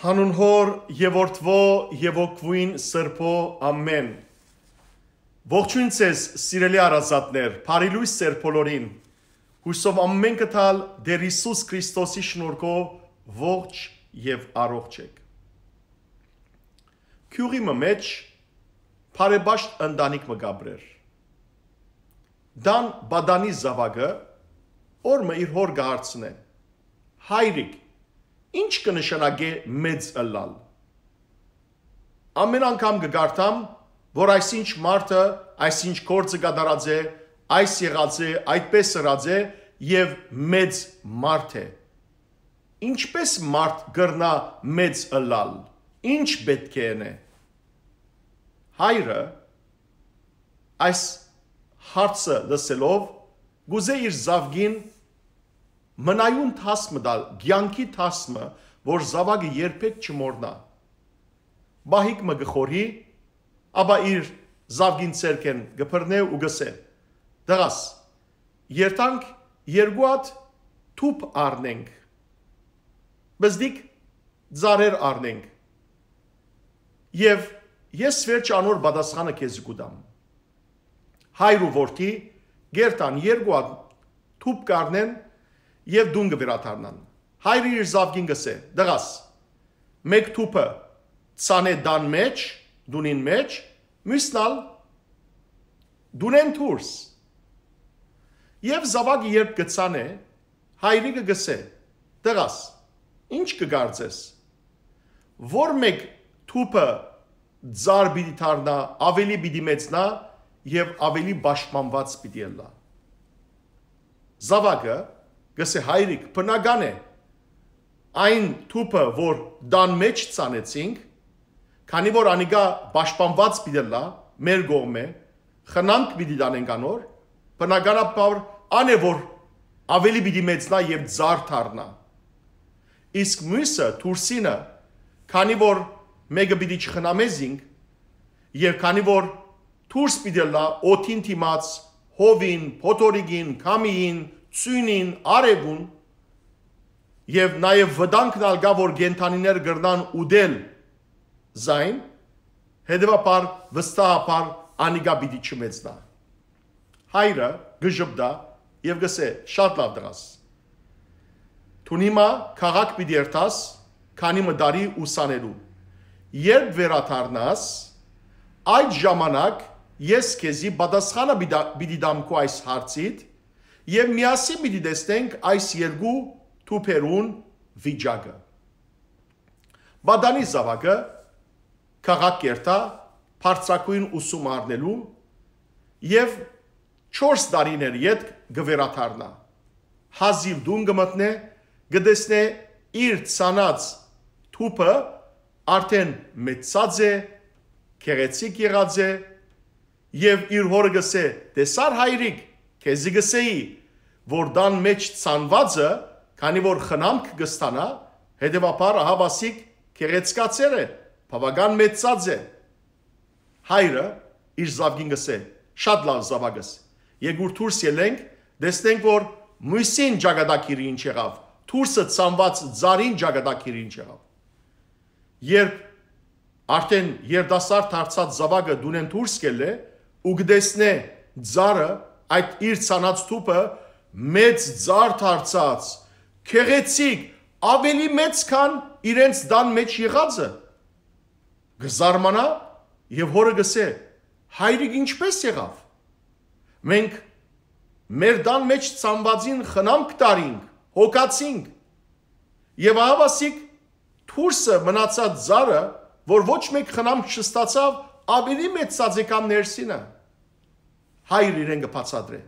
Հանուն հոր եւ որդվո եւ օգվին սրբո ամեն։ Ողջույն ցես սիրելի արազատներ, բարի լույս ծեր բոլորին։ Հույսով ամեն կտալ Դեր Հիսուս Քրիստոսի շնորհքով ողջ եւ առողջ եք։ Քյուրի մեջ բարեբաշտ ընտանիք մգաբրեր։ Դան բադանի զավակը օրը իր հոր գահարցնեն։ Հայրիկ Ինչ կնշանակե մեծ ըլլալ։ Ամեն անգամ կգարտամ, որ այսինչ մարդը, այսինչ կործը կդարած է, այս եղած է, այդպես սրած է եւ մեծ մարդ է։ Ինչպես մարդ գրնա մեծ ըլլալ։ Ինչ պետք է ենե։ Հայրը այս հարցը լսելով գուզե իր զավգին մնայուն թասմը դա, գյանքի թասմը, որ զավակը երբեք չմորնա։ Բահիկ մը գխորի, ապա իր զավգին ցերքեն գփռնե ու գսե։ Դրաս։ Երթանք երկու հատ թուփ առնենք։ Բզդիկ ծարեր առնենք։ Եվ ես վերջանոր պատասխանը քեզ գուդամ։ Հայր ու որդի գերտան երկու հատ թուփ կառնեն եւ դուն կվերաթարնան։ Հայրը իր զավգին գսե. դղաս։ Մեկ թուփը ցանե դան մեջ, դունին մեջ, միսնալ դունեն դուրս։ Եվ զավագը երբ գցանե, հայրիկը գսե. դղաս։ Ինչ կգարձես։ Որ մեկ թուփը ձար պիտի դառնա, ավելի պիտի մեծնա եւ ավելի ճշմամված պիտի ելնա։ Զավակը գսե հայրիկ, բնական է այն թուփը, որ դան մեջ ցանեցինք, քանի որ անիկա պաշտպանված պիտելա մեր գողմե, խնամք պիտի դանենք անոր, բնականաբար անե որ ավելի պիտի մեծնա եւ ծարթ առնա։ Իսկ մյուսը, թուրսինը, քանի որ մեկը պիտի չխնամեզինք եւ քանի որ թուրս պիտի լա օթին թիմած հովին, փոթորիգին, քամիին, ցույնին, արևուն եւ նաեւ վտանգն ալգա որ գենթանիներ գրնան ուդել զայն հետեւաբար վստահաբար անիգա պիտի չմեծնա հայրը գժբդա եւ գսե շատ լավ դրաս Թունիմա քաղաք պիտի երթաս քանի մդարի ուսանելու երբ վերաթարնաս այդ ժամանակ ես քեզի պատասխանը պիտի դամքու այս հարցից Եվ միասին պիտի տեսնենք այս երկու թուփերուն վիճակը։ Բադանի զավակը քաղաքերտա բարձրակույն ուսում առնելու եւ 4 տարիներ յետ գվերաթարնա։ Հազիվ դուն գմտնե գտեսնե իր ցանած թուփը արդեն մեծած է, քերեցիկ եղած է եւ իր հորը գսե տեսար հայրիկ քեզի գսեի, որ դան մեջ ցանվածը, քանի որ խնամք կստանա, հետևաբար հավասիկ քերեցկացեր է, բավական մեծած է։ Հայրը իր զավգին գսե, շատ լավ զավագս։ Եգուր դուրս ելենք, դեսնենք որ մույսին ճակատակիրի ինչ եղավ, դուրսը ցանված ծարին ճակատակիրի ինչ եղավ։ Երբ արդեն երդասարդ հարցած զավակը դունեն դուրս կելե, ու գտեսնե ծարը այդ իր ցանած թուփը մեծ ձարդ արծած քեղեցիկ ավելի մեծ քան իրենց դան մեջ եղածը գզարմանա եւ հորը գսե հայրիկ ինչպես եղավ մենք մեր դան մեջ ծամվածին խնամք տարինք հոգացինք եւ ավասիկ թուրսը մնացած զարը որ ոչ մեկ խնամք չստացավ ավելի մեծ սազեկան ներսինը հայր իրեն կփածադրե։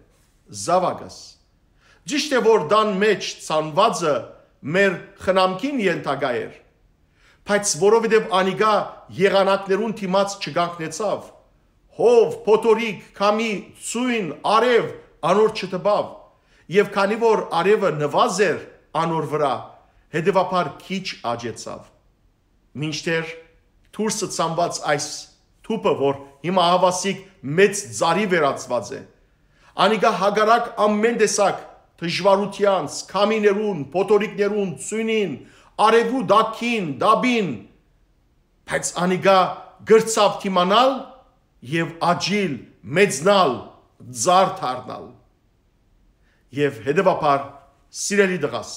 Զավակս։ Ճիշտ է որ դան մեջ ցանվածը մեր խնամքին ենթակա էր։ Բայց որովհետև անիգա եղանակներուն թիմած չգանքնեցավ, հով, փոթորիկ, քամի, ծույն, արև անոր չտպավ։ Եվ քանի որ արևը նվազ էր անոր վրա, հետևաբար քիչ աճեցավ։ Մինչդեռ դուրսը ցամված այս թուփը, որ հիմա հավասիկ մեծ ծարի վերածված է։ Անիկա հագարակ ամեն տեսակ դժվարության, սկամիներուն, փոթորիկներուն, ծունին, արևու դակին, դաբին, բայց անիկա գրծավ թիմանալ եւ աջիլ մեծնալ, ծար դառնալ։ Եվ հետևաբար սիրելի դղաս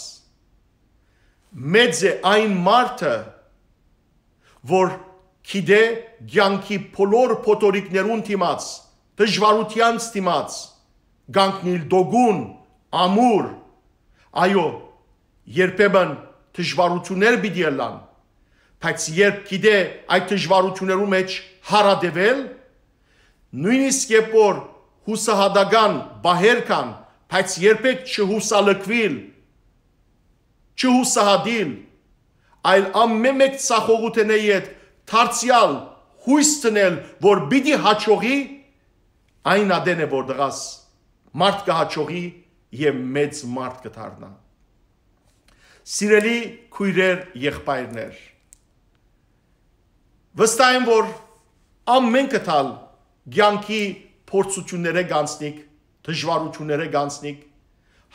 մեծ է այն մարդը, որ Քիդե ցանկի փոլոր փոտորիկներուն դիմաց, դժվարությանց դիմաց, գանկնիլ դոգուն, ամուր, այո, երբեմն դժվարություններ պիտի լան, բայց երբ գիտե այդ դժվարություններու մեջ հարադեվել, նույնիսկ երբ որ հուսահատական բահեր կան, բայց երբեք չհուսալքվիլ, չհուսահատիլ, այլ ամեն մեկ սախողութենեի հետ թարցյալ հույս ցնել, որ պիտի հաճողի, այն ադեն է, որ դղաս մարդ կհաճողի եւ մեծ մարդ կդառնա։ Սիրելի քույրեր, եղբայրներ, վստահ եմ, որ ամենքը տալ ցանկի փորձությունները գանցնիկ, դժվարությունները գանցնիկ,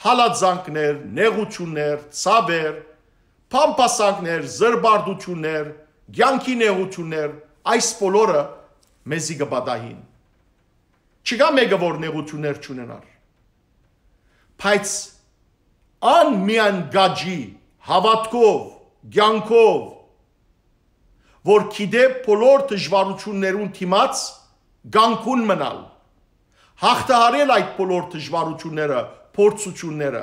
հալածանքներ, նեղություններ, ցավեր, փամփասակներ, զրբարդություններ, ցանկի նեղություններ, այս բոլորը մեզի գբադահին։ Չկա մեկը որ նեղություններ չունենար։ Բայց ան միան գաջի հավատքով, ցանկով որ գիտե բոլոր դժվարություններուն թիմած ցանկուն մնալ հաղթահարել այդ բոլոր դժվարությունները, փորձությունները։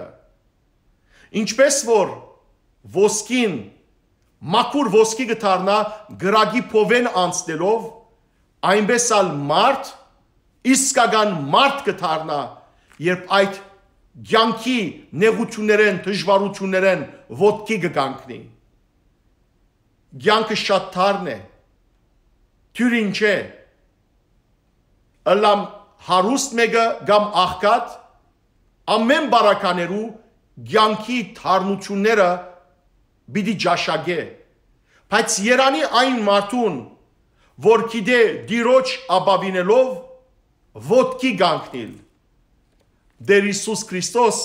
Ինչպես որ ոսկին մաքուր ոսկի գտարնա գրագի փովեն անցնելով, այնպես ալ մարդ իսկական մարդ գտարնա, երբ այդ ցանկի նեղություններեն, դժվարություններեն ոտքի կգանքնի։ Ցանկը շատ թարն է։ Թյուրին չէ։ Ալամ հարուստ մեګه կամ աղքատ ամեն բարականերու ցանկի թարնությունները բիդի ճաշագե։ Բայց Երանի այն մարդուն, որ գիտե դիրոջ աբավինելով ոտքի գանքնիլ։ Դեր Հիսուս Քրիստոս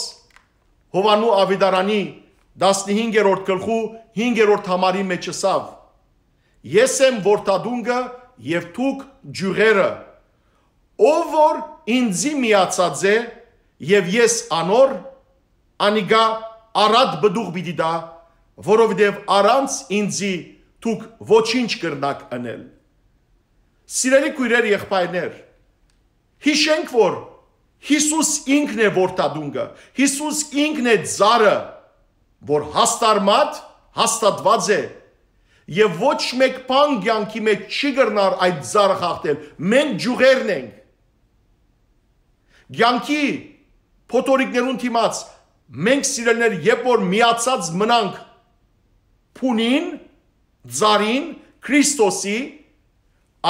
Հովանու Ավիդարանի 15-րդ գլխու 5-րդ համարի մեջ ասավ. Ես եմ որտադունգը եւ դուք ջյուղերը։ Ով որ ինձի միացած է եւ ես անոր, անիգա արադ բդուղ բիդիդա որովհետև առանց ինձի դուք ոչինչ կրնակ անել։ Սիրելի քույրեր եղբայրներ, հիշենք, որ Հիսուս ինքն է ворթադունգը, Հիսուս ինքն է ծառը, որ հաստարմատ հաստատված է եւ ոչ մեկ բան ցանկի մեջ չի գրնար այդ ծառը խախտել։ Մենք ջուղերն ենք։ Ցանկի փոթորիկներուն թիմած մենք սիրելներ, երբ որ միացած մնանք փունին, ծարին, Քրիստոսի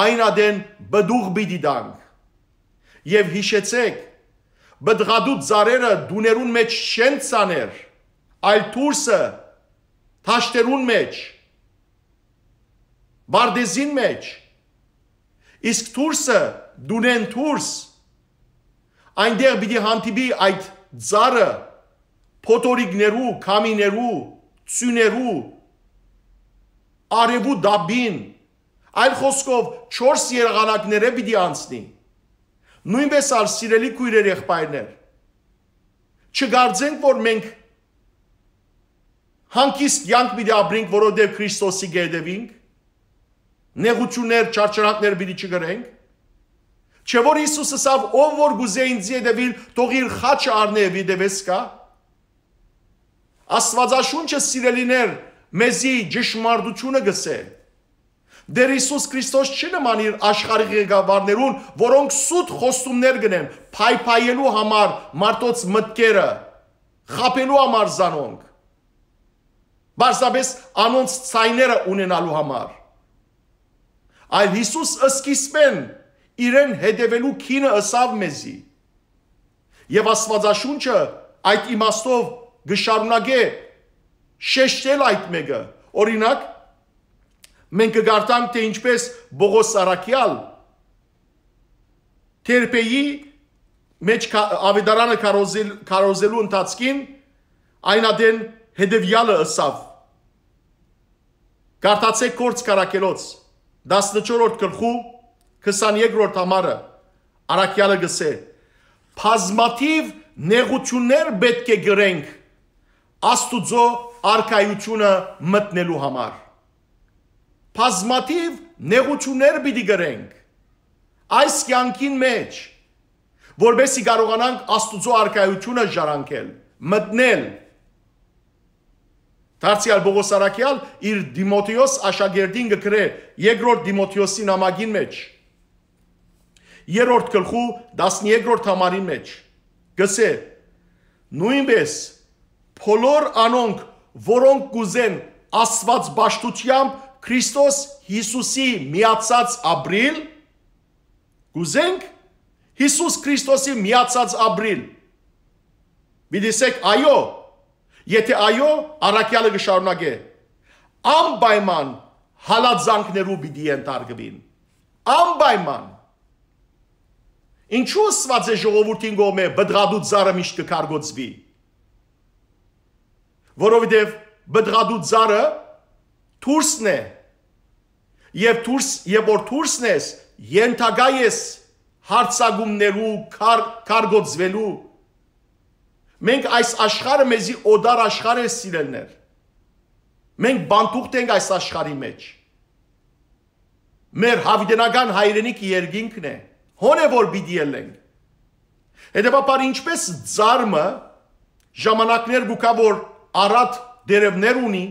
այնադեն բդուղ բիդիդանք։ Եվ հիշեցեք, բդղադու ծարերը դուներուն մեջ չեն ցաներ, այլ թուրսը թաշտերուն մեջ, բարդեզին մեջ։ Իսկ թուրսը դունեն թուրս, այնտեղ պիտի հանդիպի այդ ծարը, փոտորիկներու, քամիներու, ծյուներու, արևու դաբին, այլ խոսքով 4 երղանակները պիտի անցնի։ Նույնպես ալ սիրելի քույրեր եղբայրներ, չգարձենք, որ մենք հանկիստ յանք պիտի ապրենք, որովհետև Քրիստոսի գերդևինք, նեղություններ, չարչարակներ պիտի չգրենք, Չէ որ Հիսուսը ասավ, ով որ գուզե ինձ եդևիլ, թող իր խաչը առնե եդևես կա։ Աստվածաշունչը սիրելիներ մեզի ճշմարտությունը գսել։ Դեր Հիսուս Քրիստոս չի նման իր աշխարհի ղեկավարներուն, որոնք սուտ խոստումներ գնեն փայփայելու համար մարդոց մտքերը, խապելու համար զանոնք։ Բարձրապես անոնց ցայները ունենալու համար։ Այլ Հիսուս սկիզբեն իրեն հետևելու քինը ըսավ մեզի։ Եվ Աստվածաշունչը այդ իմաստով գշարունակե շեշտել այդ մեկը։ Օրինակ, մենք կգարտանք, թե ինչպես Բողոս Սարաքյալ Թերպեի մեջ ավետարանը կարոզել, կարոզելու ընթացքին այնադեն հետևյալը ըսավ։ Կարտացեք կորց կարակելոց, 14-րդ գրխու 23-րդ համարը, առակյալը գսե, պազմաթիվ նեղություններ բետք է գրենք, աստուծո արկայությունը մտնելու համար։ Բազմաթիվ նեղություններ պիտի գրենք այս կյանքին մեջ, որբեսի կարողանանք Աստուծո արկայությունը ժարանքել, մտնել։ Դարձյալ Բողոս Արաքյալ իր Դիմոթեոս աշակերտին գկրե երկրորդ Դիմոթեոսի նամակին մեջ երրորդ գլխու 12-րդ համարի մեջ գսե նույնպես բոլոր անոնք որոնք կուզեն Աստված ճշտությամբ Քրիստոս Հիսուսի միացած ապրիլ կուզենք Հիսուս Քրիստոսի միացած ապրիլ։ Մի դեսեք, այո, եթե այո, առաքյալը կշարունակե։ Անպայման հալածանքներու պիտի ընտարգվին։ Անպայման։ Ինչու սված է ժողովրդին գոմե բդղադուտ զարը միշտ կկարգոցվի որովհետև բդղադու ծառը թուրսն է։ Եվ թուրս, եւ որ թուրսն ես, ենթագա ես հարցագումներու, քար քարգոծվելու։ Մենք այս աշխարհը մեզի օդար աշխարհ է սիրելներ։ Մենք բանտուղտ ենք այս աշխարհի մեջ։ Մեր հավիտենական հայրենիք երկինքն է։ Հոն է որ պիտի ելենք։ Հետևաբար ինչպես ծարմը ժամանակներ գուկա որ առատ դերևներ ունի,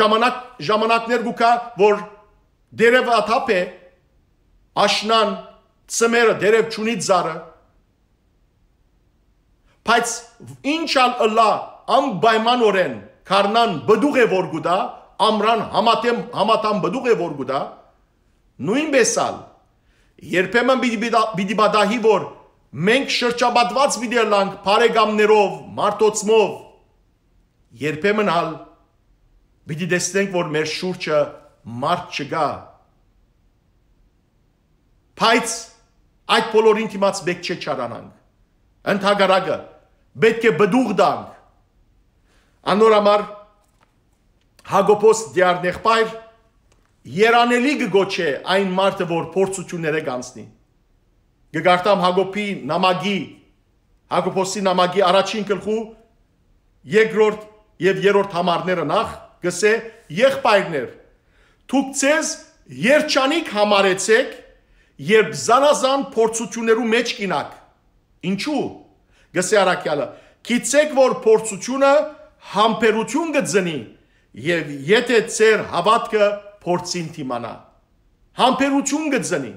ժամանակ, ժամանակներ գուկա, որ դերև աթապ է, աշնան, ծմերը, դերև չունի ձարը, բայց ինչալ ըլա անպայման օրեն կարնան բդուղ է որ գուտա, ամրան համատեմ համատան բդուղ է որ գուտա, նույնպես ալ երբեմն պիտի բադահի որ մենք շրջապատված մի դերլանք բարեկամներով, մարտոցմով, երբեմն հալ պիտի դեսնենք, որ մեր շուրջը մարդ չգա։ Բայց այդ բոլորին դիմաց մեկ չէ չարանանք։ Ընթագարակը պետք է բդուղ դանք։ Անոր համար Հագոբոս դիարնեղբայր երանելի գոչե այն մարդը, որ փորձությունները գանցնի։ Գգարտամ Հագոբի նամագի Հագոբոսի նամագի առաջին գլխու երկրորդ եւ երրորդ համարները նախ գսե եղբայրներ դուք ցեզ երջանիկ համարեցեք երբ զանազան փորձություներու մեջ կինակ ինչու գսե արաքյալը գիցեք որ փորձությունը համբերություն կձնի եւ եթե ծեր հավատքը փորձին դիմանա համբերություն կձնի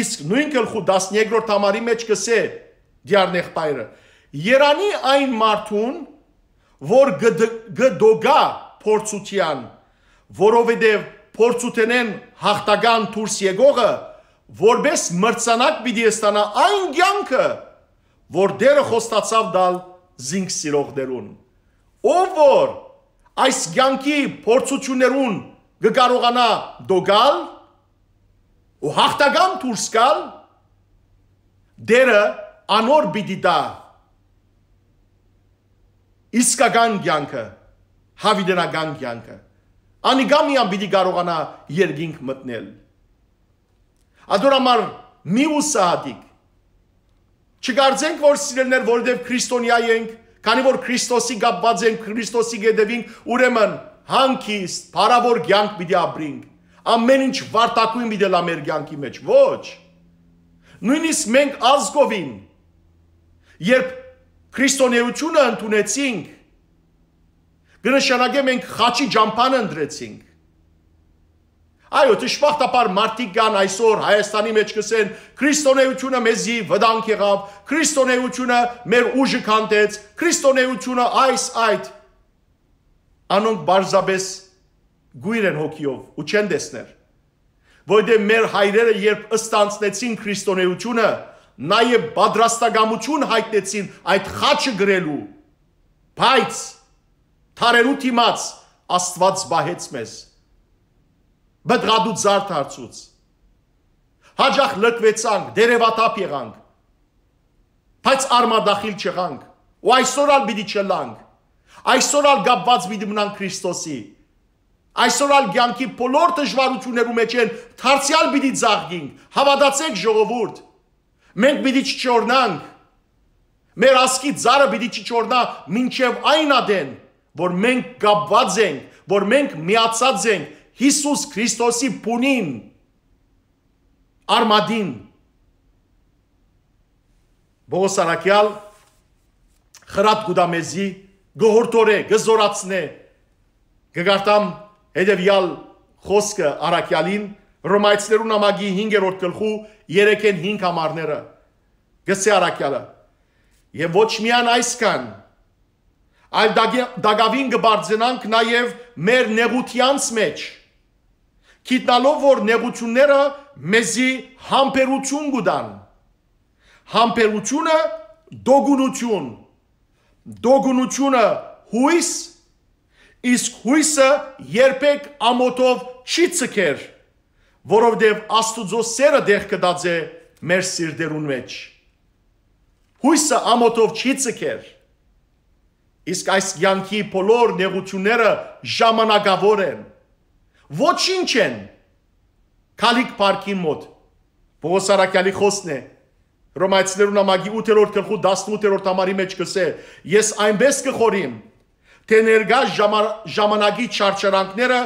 իսկ նույն գլխու 12-րդ համարի մեջ գսե դիարնեղ բայրը Երանի այն մարդուն, որ գդոգա փորձության, որովհետև փորձութենեն հաղթական դուրս եկողը որբես մրցանակ պիտի ստանա այն ցանկը, որ դերը խոստացավ դալ զինք սիրող դերուն։ Ով որ այս ցանկի փորձություներուն կկարողանա դոգալ ու հաղթական դուրս գալ, դերը անոր պիտի դա իսկական կյանքը, հավիդերական կյանքը։ Անիգամիան պիտի կարողանա երկինք մտնել։ Ադորամար մի ուսահատիկ։ Չկարծենք, որ սիրելներ, որովհետև քրիստոնյա ենք, քանի որ Քրիստոսի գաբված ենք, Քրիստոսի գեդեվինք, ուրեմն հանքիստ, բարավոր կյանք պիտի ապրենք։ Ամեն ինչ վարտակույն պիտի լա մեր կյանքի մեջ։ Ոչ։ Նույնիսկ մենք ազգովին երբ քրիստոնեությունը ընդունեցինք, կնշանակե մենք խաչի ջամփանը ընդրեցինք։ Այո, ճշմարտաբար դե մարդիկ կան այսօր Հայաստանի մեջ կսեն, քրիստոնեությունը մեզի վտանգ եղավ, քրիստոնեությունը մեր ուժը քանդեց, քրիստոնեությունը այս այդ։ Անոնք բարձաբես գույր են հոգիով ու չեն դեսներ։ Որտեղ դե մեր հայրերը երբ ըստանցնեցին քրիստոնեությունը, նաև պատրաստակամություն հայտնեցին այդ խաչը գրելու։ Բայց թարերու թիմած Աստված բահեց մեզ։ Բդղադու զարդ հարցուց։ Հաջախ լկվեցանք, դերևատապ եղանք։ Բայց արմադախիլ չեղանք։ Ու այսօր ալ պիտի չլանք։ Այսօր ալ գաբված պիտի մնանք Քրիստոսի։ Այսօր ալ կյանքի բոլոր դժվարություններու մեջ են, դարձյալ պիտի ծաղկինք։ Հավատացեք ժողովուրդ, Մենք պիտի չչորնանք։ Մեր ասկի ծառը պիտի չչորնա մինչև այն ադեն, որ մենք կապված ենք, որ մենք միացած ենք Հիսուս Քրիստոսի բունին, արմադին։ Բողոս Արաքյալ խրատ գուդամեզի գողորտորե գզորացնե գգարտամ հետևյալ խոսքը Արաքյալին Ռոմայցիներու նամակի 5-րդ գլխու 3 են 5 համարները։ Գսե Արաքյալը։ Եվ ոչ միայն այսքան, այլ դագավին կբարձրանանք նաև մեր նեղությանց մեջ։ Գիտնալով որ նեղությունները մեզի համբերություն կդան։ Համբերությունը դոգունություն։ Դոգունությունը հույս, իսկ հույսը երբեք ամոթով չի ցկեր որովհետև Աստուծո սերը դեղ կդած է մեր սիրտերուն մեջ։ Հույսը ամոթով չի ցկեր։ Իսկ այս յանքի բոլոր նեղությունները ժամանակավոր են։ Ոչինչ են։ Քալիկ парքին մոտ։ Պողոս Արաքյալի խոսն է։ Ռոմայցիներու նամակի 8-րդ գլխու 18-րդ համարի մեջ գսե. Ես այնպես կխորիմ, թե ներգա ժամանակի չարչարանքները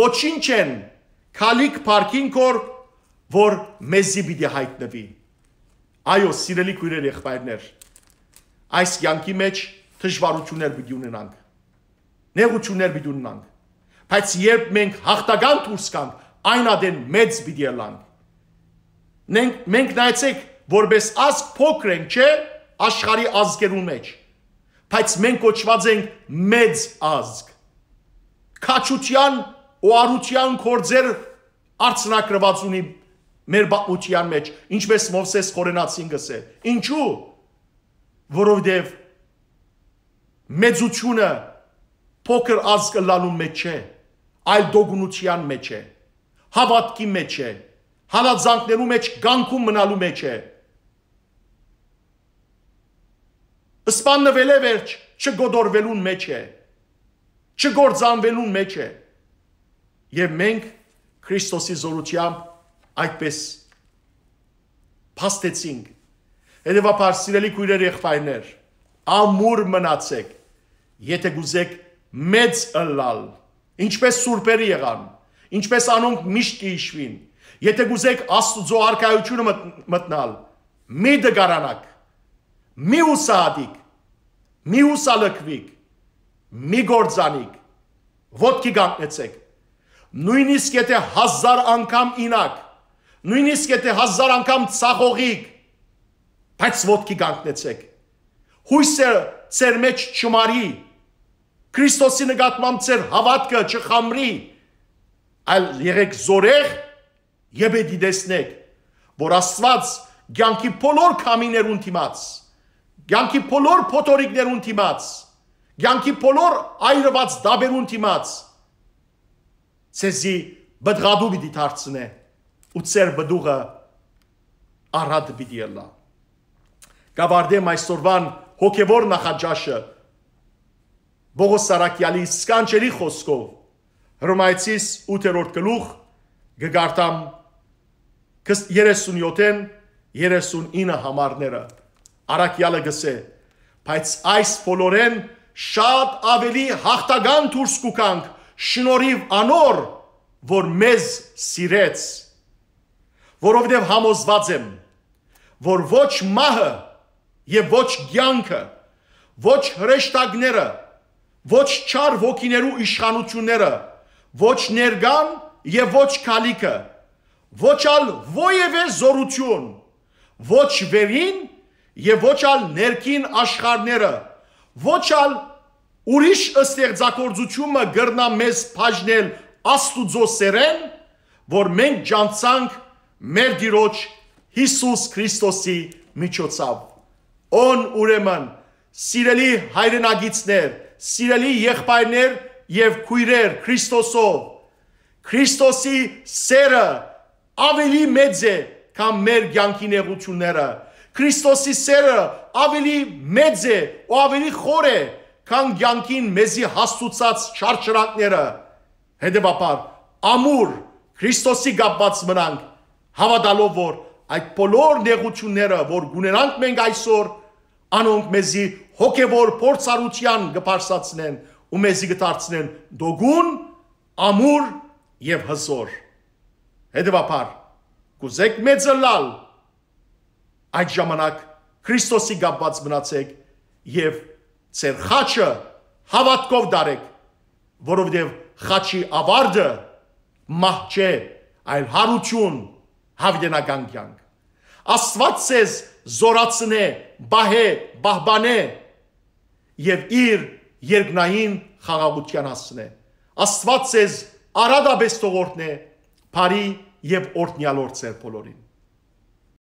ոչինչ են։ ժամ Քալիկ парքին կոր, որ մեզի պիտի հայտնվի։ Այո, սիրելի քույրեր եղբայրներ, այս յանքի մեջ դժվարություններ պիտի ունենանք։ Նեղություններ պիտի ունենանք։ Բայց երբ մենք հաղթական դուրս կանք, այն ադեն մեծ պիտի ելանք։ Մենք մենք նայեցեք, որպես ազգ փոքր ենք, չէ՞, աշխարի ազգերու մեջ։ Բայց մենք կոչված ենք մեծ ազգ։ Քաչության ու արության կորձեր արցնակրված ունի մեր բաղության մեջ, ինչպես Մովսես խորենացին գսել։ Ինչու? Որովհետև մեծությունը փոքր ազգը լալու մեջ չէ, այլ դոգնության մեջ է, հավատքի մեջ է, հալածանքներու մեջ գանքում մնալու մեջ է։ Սպաննվել է վերջ, չգոդորվելուն մեջ է, չգործանվելուն մեջ է։ չգորձանվելուն մեջ է Եվ մենք Քրիստոսի զորությամբ այդպես փաստեցինք։ Հետևաբար, սիրելի քույրեր եղբայրներ, ամուր մնացեք, եթե գուզեք մեծ ըլլալ, ինչպես սուրբերը եղան, ինչպես անոնք միշտ կհիշվին։ Եթե գուզեք Աստծո արքայությունը մտ, մտնալ, մի դգարանակ, մի ուսադիկ, մի ուսալքվիկ, մի գործանիկ, ոտքի գանքնեցեք նույնիսկ եթե 1000 անգամ ինակ, նույնիսկ եթե 1000 անգամ ցախողիկ, բայց ոդկի կանգնեցեք։ Հույսը ծեր մեջ չմարի։ Քրիստոսի նկատմամբ ծեր հավատքը չխամրի, այլ եղեք զորեղ եւ է դիտեսնեք, որ Աստված ցանկի բոլոր կամիներուն դիմաց, ցանկի բոլոր փոթորիկներուն դիմաց, ցանկի բոլոր այրված դաբերուն դիմաց ցեզի բդղադու պիտի դարձնե ու ծեր բդուղը առատ պիտի ելա գավարդեմ այսօրվան հոգևոր նախաճաշը Բողոս Սարակյալի սկանչելի խոսքով Հրոմայցիս 8-րդ գլուխ գգարտամ 37-ն 39 համարները Արաքյալը գսե բայց այս բոլորեն շատ ավելի հաղթական դուրս կուկանք շնորհիվ անոր, որ մեզ սիրեց, որովհետև համոզված եմ, որ ոչ մահը եւ ոչ ցանկը, ոչ հրեշտակները, ոչ չար ոգիներու իշխանությունները, ոչ ներգան եւ ոչ քալիքը, ոչ ալ ոևէ զորություն, ոչ վերին եւ ոչ ալ ներքին աշխարհները, ոչ ալ ուրիշ ստեղծագործությունը գրնա մեզ բաժնել Աստուծո սերեն, որ մենք ջանցանք մեր Տիրոջ Հիսուս Քրիստոսի միջոցով։ Ոն ուրեմն սիրելի հայրենագիցներ, սիրելի եղբայրներ եւ քույրեր Քրիստոսով, Քրիստոսի սերը ավելի մեծ է, քան մեր ցանկի նեղությունները։ Քրիստոսի սերը ավելի մեծ է ու ավելի խոր է, քան ցանկին մեզի հասուցած չարչրանքները հետեւաբար ամուր Քրիստոսի գաբված մնանք հավատալով որ այդ բոլոր նեղությունները որ գունենանք մենք այսօր անոնք մեզի հոգևոր փորձառության կբարձացնեն ու մեզի կդարձնեն դոգուն ամուր եւ հզոր հետեւաբար կուզեք մեծը լալ այդ ժամանակ Քրիստոսի գաբված մնացեք եւ Ձեր խաչը հավատքով դարեք, որովհետև խաչի ավարդը մահ չէ, այլ հարություն, հավդենական կյանք։ Աստված ցեզ զորացնե, բահե, բահբանե եւ իր երկնային խաղաղության ասնե։ Աստված ցեզ արադաբես թողորտնե, բարի եւ օրտնյալ օր ձեր բոլորին։